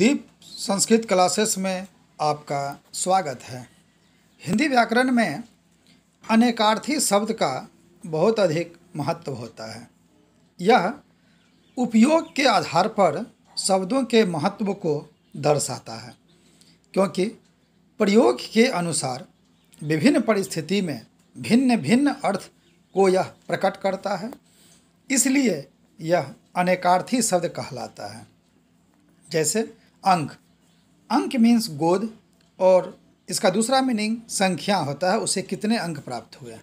दीप Sanskrit classes में आपका स्वागत है हिंदी व्याकरण में अनेकार्थी शब्द का बहुत अधिक महत्व होता है यह उपयोग के आधार पर शब्दों के महत्व को दर्शाता है क्योंकि प्रयोग के अनुसार विभिन्न परिस्थिति में भिन्न भिन्न अर्थ को यह प्रकट करता है इसलिए यह अनेकार्थी शब्द कहलाता है जैसे अंक अंक मीन्स गोद और इसका दूसरा मीनिंग संख्या होता है उसे कितने अंक प्राप्त हुए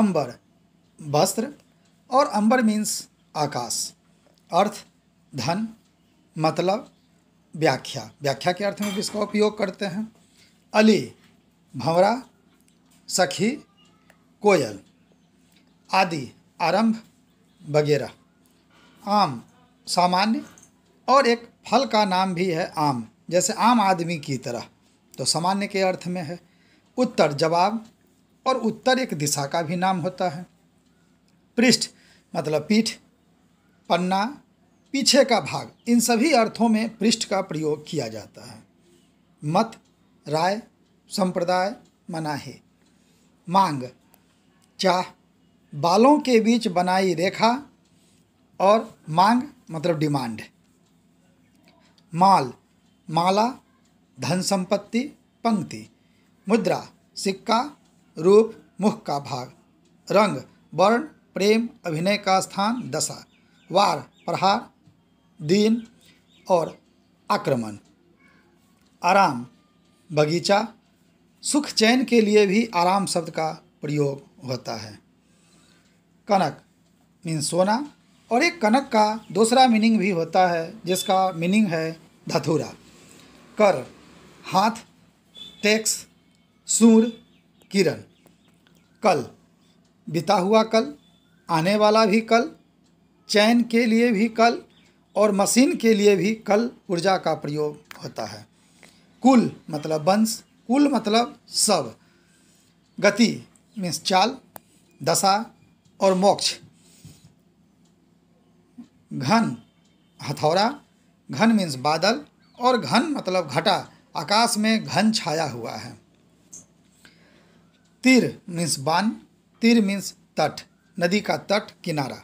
अंबर वस्त्र और अंबर मीन्स आकाश अर्थ धन मतलब व्याख्या व्याख्या के अर्थ में भी इसका उपयोग करते हैं अली भंवरा सखी कोयल आदि आरंभ वगैरह आम सामान्य और एक फल का नाम भी है आम जैसे आम आदमी की तरह तो सामान्य के अर्थ में है उत्तर जवाब और उत्तर एक दिशा का भी नाम होता है पृष्ठ मतलब पीठ पन्ना पीछे का भाग इन सभी अर्थों में पृष्ठ का प्रयोग किया जाता है मत राय संप्रदाय मनाहे मांग चाह बालों के बीच बनाई रेखा और मांग मतलब डिमांड माल माला धन संपत्ति पंक्ति मुद्रा सिक्का रूप मुख का भाग रंग वर्ण प्रेम अभिनय का स्थान दशा वार प्रहार दीन और आक्रमण आराम बगीचा सुख चैन के लिए भी आराम शब्द का प्रयोग होता है कनक मीन सोना और एक कनक का दूसरा मीनिंग भी होता है जिसका मीनिंग है धतूरा कर हाथ टैक्स सूर किरण कल बिता हुआ कल आने वाला भी कल चैन के लिए भी कल और मशीन के लिए भी कल ऊर्जा का प्रयोग होता है कुल मतलब वंश कुल मतलब सब गति मीन्स चाल दशा और मोक्ष घन हथौड़ा घन मीन्स बादल और घन मतलब घटा आकाश में घन छाया हुआ है तीर मीन्स बान तीर मीन्स तट नदी का तट किनारा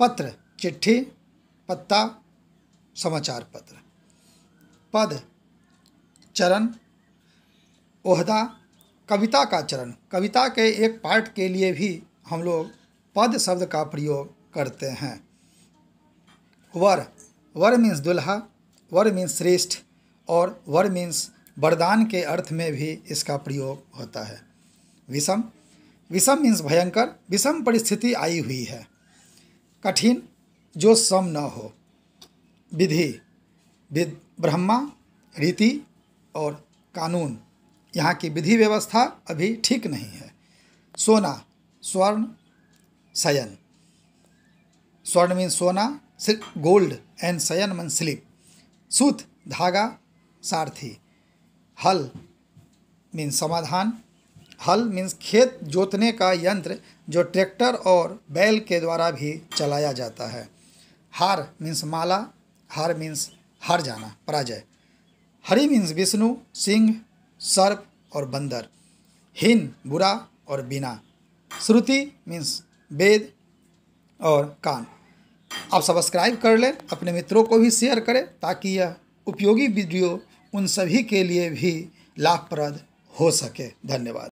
पत्र चिट्ठी पत्ता समाचार पत्र पद चरण ओहदा कविता का चरण कविता के एक पार्ट के लिए भी हम लोग पद शब्द का प्रयोग करते हैं वर वर मीन्स दुल्हा वर मीन्स श्रेष्ठ और वर मीन्स वरदान के अर्थ में भी इसका प्रयोग होता है विषम विषम मीन्स भयंकर विषम परिस्थिति आई हुई है कठिन जो सम न हो विधि ब्रह्मा रीति और कानून यहाँ की विधि व्यवस्था अभी ठीक नहीं है सोना स्वर्ण शयन स्वर्ण मीन्स सोना गोल्ड एंड सयन मन स्लिप सूत धागा सारथी हल मीन्स समाधान हल मीन्स खेत जोतने का यंत्र जो ट्रैक्टर और बैल के द्वारा भी चलाया जाता है हार मीन्स माला हार मीन्स हार जाना पराजय हरि मीन्स विष्णु सिंह सर्प और बंदर हिन बुरा और बिना श्रुति मीन्स वेद और कान आप सब्सक्राइब कर लें अपने मित्रों को भी शेयर करें ताकि यह उपयोगी वीडियो उन सभी के लिए भी लाभप्रद हो सके धन्यवाद